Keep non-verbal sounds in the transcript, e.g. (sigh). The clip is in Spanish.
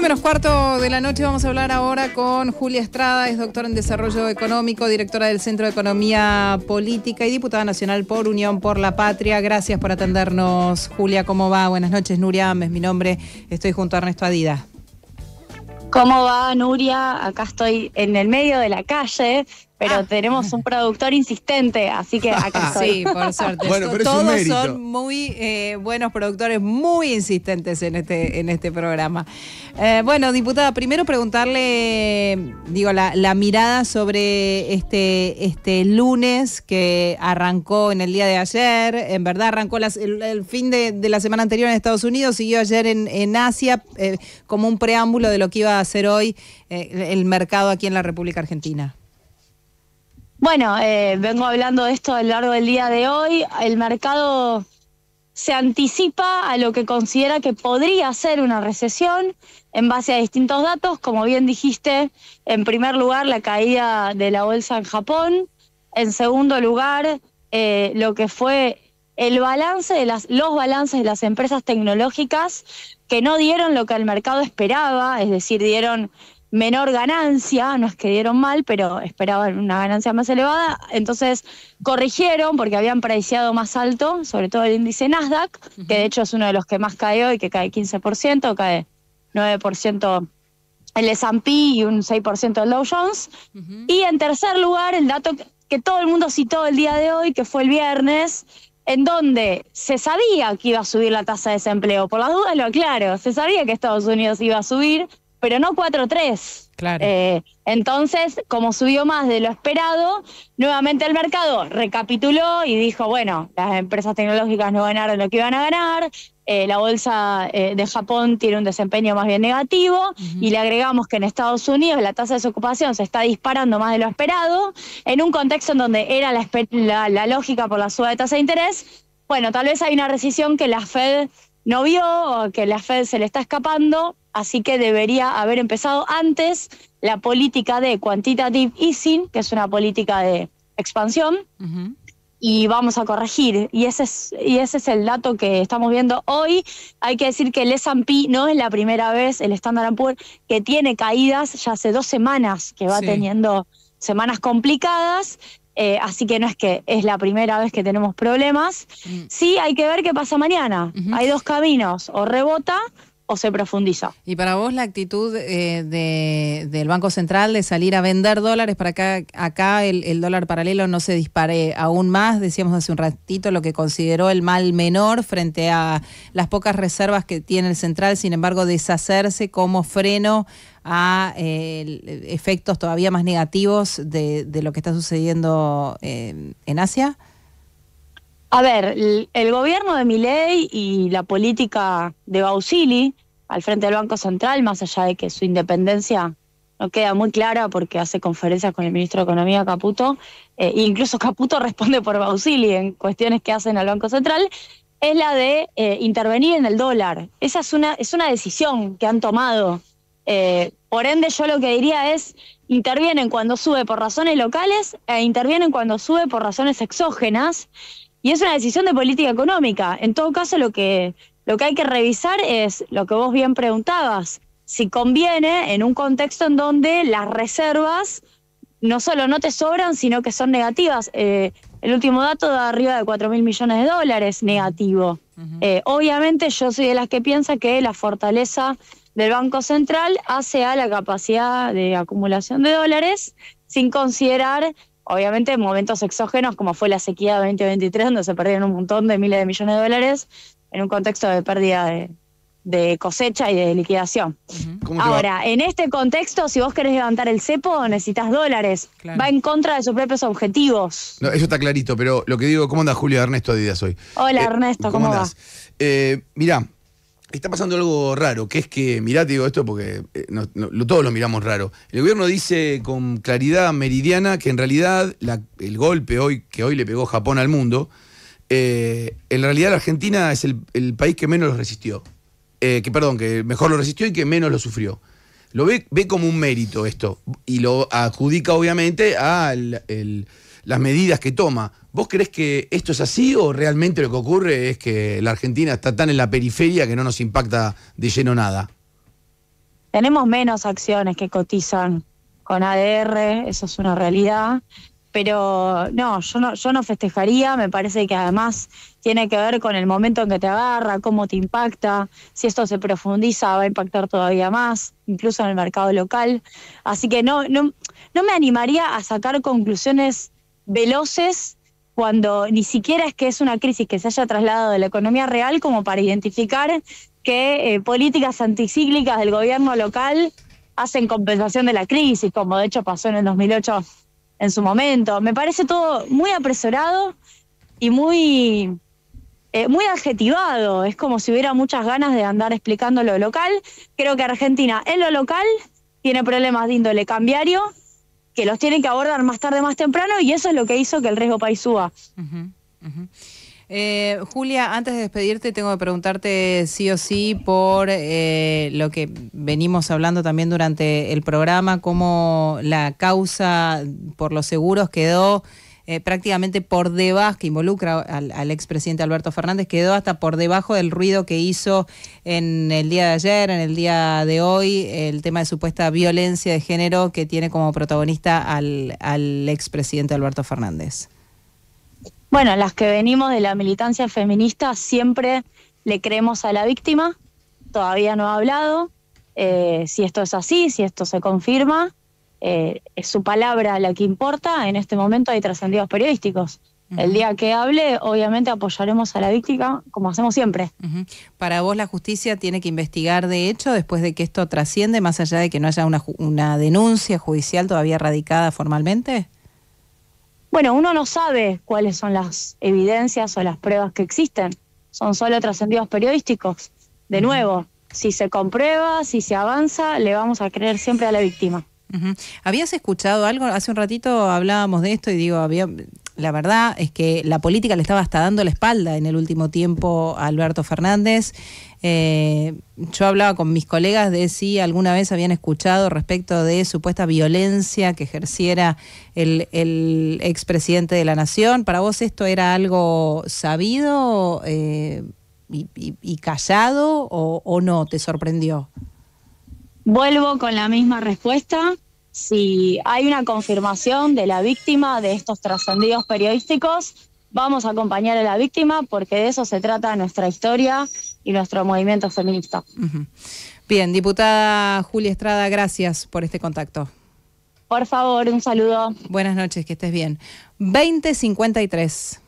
menos cuarto de la noche vamos a hablar ahora con Julia Estrada, es doctora en Desarrollo Económico, directora del Centro de Economía Política y diputada nacional por Unión por la Patria. Gracias por atendernos, Julia. ¿Cómo va? Buenas noches, Nuria Ames, mi nombre. Estoy junto a Ernesto Adida. ¿Cómo va, Nuria? Acá estoy en el medio de la calle, pero ah. tenemos un productor insistente, así que acá (laughs) Sí, por suerte. bueno, Todos son muy eh, buenos productores, muy insistentes en este, en este programa. Eh, bueno, diputada, primero preguntarle, digo, la, mirada sobre este, este lunes que arrancó en el día de ayer, en verdad arrancó el, fin de, la semana anterior en Estados Unidos, siguió ayer en, en Asia, eh, como un preámbulo de lo que iba a hacer hoy el mercado aquí en la República Argentina. Bueno, eh, vengo hablando de esto a lo largo del día de hoy. El mercado se anticipa a lo que considera que podría ser una recesión en base a distintos datos. Como bien dijiste, en primer lugar, la caída de la bolsa en Japón. En segundo lugar, eh, lo que fue el balance de las, los balances de las empresas tecnológicas que no dieron lo que el mercado esperaba, es decir, dieron menor ganancia, no es que dieron mal, pero esperaban una ganancia más elevada, entonces corrigieron porque habían preciado más alto, sobre todo el índice Nasdaq, que de hecho es uno de los que más cae hoy, que cae 15%, cae 9% el S&P y un 6% el Dow Jones. Y en tercer lugar, el dato que todo el mundo citó el día de hoy, que fue el viernes, en donde se sabía que iba a subir la tasa de desempleo. Por las dudas lo aclaro, se sabía que Estados Unidos iba a subir, pero no 4 Claro. Eh, entonces, como subió más de lo esperado, nuevamente el mercado recapituló y dijo, bueno, las empresas tecnológicas no ganaron lo que iban a ganar, eh, la bolsa eh, de Japón tiene un desempeño más bien negativo y le agregamos que en Estados Unidos la tasa de desocupación se está disparando más de lo esperado, en un contexto en donde era la, lógica por la suba de tasa de interés, bueno, tal vez hay una recesión que la Fed no vio que la Fed se le está escapando, así que debería haber empezado antes la política de quantitative easing, que es una política de expansión, y vamos a corregir. Y ese, es, y ese es el dato que estamos viendo hoy. Hay que decir que el S&P no es la primera vez, el Standard Poor's, que tiene caídas ya hace dos semanas que va teniendo semanas complicadas eh, así que no es que es la primera vez que tenemos problemas. Mm. Sí, hay que ver qué pasa mañana. Hay dos caminos, o rebota o se profundiza. ¿Y para vos la actitud eh, del Banco Central de salir a vender dólares para que acá, el, dólar paralelo no se dispare aún más? Decíamos hace un ratito lo que consideró el mal menor frente a las pocas reservas que tiene el Central, sin embargo, deshacerse como freno a eh, efectos todavía más negativos de, lo que está sucediendo eh, en Asia. A ver, el, gobierno de Miley y la política de Bausili al frente del Banco Central, más allá de que su independencia no queda muy clara porque hace conferencias con el ministro de Economía Caputo, e incluso Caputo (laughs) responde por Bausili en cuestiones que hacen al Banco Central, es la de eh, intervenir en el dólar. Esa es una, es una decisión que han tomado. Eh, por ende, yo lo que diría es, intervienen cuando sube por razones locales e intervienen cuando sube por razones exógenas. Y es una decisión de política económica. En todo caso, lo que, lo que hay que revisar es lo que vos bien preguntabas, si conviene en un contexto en donde las reservas no solo no te sobran, sino que son negativas. Eh, el último dato da arriba de 4.000 mil millones de dólares negativo. Eh, obviamente yo soy de las que piensa que la fortaleza del Banco Central hace a la capacidad de acumulación de dólares sin considerar obviamente momentos exógenos como fue la sequía 2023, donde se perdieron un montón de miles de millones de dólares en un contexto de pérdida de, cosecha y de liquidación. Ahora, en este contexto, si vos querés levantar el cepo, necesitas dólares. Va en contra de sus propios objetivos. No, eso está clarito, pero lo que digo, ¿cómo anda Julio Ernesto de hoy? Hola eh, Ernesto, ¿cómo, eh, mirá, está pasando algo raro, que es que, mirá, te digo esto porque eh, todos lo miramos raro. El gobierno dice con claridad meridiana que en realidad el golpe hoy que hoy le pegó Japón al mundo, eh, en realidad la Argentina es el, país que menos lo resistió. Eh, que perdón, que mejor lo resistió y que menos lo sufrió. Lo ve, como un mérito esto y lo adjudica obviamente al las medidas que toma. ¿Vos crees que esto es así o realmente lo que ocurre es que la Argentina está tan en la periferia que no nos impacta de lleno nada? Tenemos menos acciones que cotizan con ADR, eso es una realidad. Pero no, yo no, yo no festejaría, me parece que además tiene que ver con el momento en que te agarra, cómo te impacta, si esto se profundiza va a impactar todavía más, incluso en el mercado local. Así que no, no, no me animaría a sacar conclusiones veloces cuando ni siquiera es que es una crisis que se haya trasladado de la economía real como para identificar que eh, políticas anticíclicas del gobierno local hacen compensación de la crisis, como de hecho pasó en el 2008 en su momento. Me parece todo muy apresurado y muy, eh, muy adjetivado. Es como si hubiera muchas ganas de andar explicando lo local. Creo que Argentina en lo local tiene problemas de índole cambiario que los tienen que abordar más tarde, más temprano, y eso es lo que hizo que el riesgo país suba. Eh, Julia, antes de despedirte, tengo que preguntarte sí o sí por eh, lo que venimos hablando también durante el programa, cómo la causa por los seguros quedó eh, prácticamente por debajo, que involucra al, expresidente Alberto Fernández, quedó hasta por debajo del ruido que hizo en el día de ayer, en el día de hoy, el tema de supuesta violencia de género que tiene como protagonista al, expresidente Alberto Fernández. Bueno, las que venimos de la militancia feminista siempre le creemos a la víctima, todavía no ha hablado, eh, si esto es así, si esto se confirma, eh, es su palabra la que importa, en este momento hay trascendidos periodísticos. El día que hable, obviamente apoyaremos a la víctima, como hacemos siempre. Para vos, la justicia tiene que investigar, de hecho, después de que esto trasciende, más allá de que no haya una, una denuncia judicial todavía radicada formalmente. Bueno, uno no sabe cuáles son las evidencias o las pruebas que existen. Son solo trascendidos periodísticos. De nuevo, si se comprueba, si se avanza, le vamos a creer siempre a la víctima. ¿Habías escuchado algo? Hace un ratito hablábamos de esto y digo, la verdad es que la política le estaba hasta dando la espalda en el último tiempo a Alberto Fernández. Eh, yo hablaba con mis colegas de si alguna vez habían escuchado respecto de supuesta violencia que ejerciera el, expresidente de la Nación. ¿Para vos esto era algo sabido eh, y, callado o no? ¿Te sorprendió? Vuelvo con la misma respuesta si hay una confirmación de la víctima de estos trascendidos periodísticos, vamos a acompañar a la víctima porque de eso se trata nuestra historia y nuestro movimiento feminista. Bien, diputada Julia Estrada, gracias por este contacto. Por favor, un saludo. Buenas noches, que estés bien. 2053.